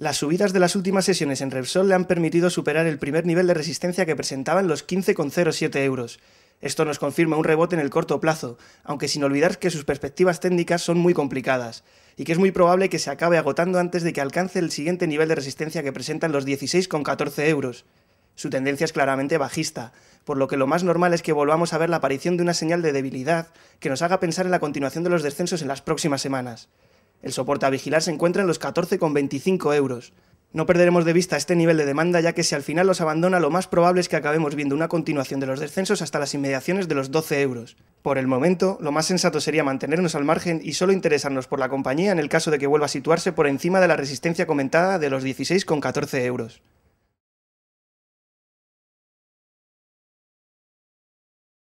Las subidas de las últimas sesiones en Repsol le han permitido superar el primer nivel de resistencia que presentaban los 15,07 euros. Esto nos confirma un rebote en el corto plazo, aunque sin olvidar que sus perspectivas técnicas son muy complicadas, y que es muy probable que se acabe agotando antes de que alcance el siguiente nivel de resistencia que presentan los 16,14 euros. Su tendencia es claramente bajista, por lo que lo más normal es que volvamos a ver la aparición de una señal de debilidad que nos haga pensar en la continuación de los descensos en las próximas semanas. El soporte a vigilar se encuentra en los 14,25 euros. No perderemos de vista este nivel de demanda ya que si al final los abandona lo más probable es que acabemos viendo una continuación de los descensos hasta las inmediaciones de los 12 euros. Por el momento, lo más sensato sería mantenernos al margen y solo interesarnos por la compañía en el caso de que vuelva a situarse por encima de la resistencia comentada de los 16,14 euros.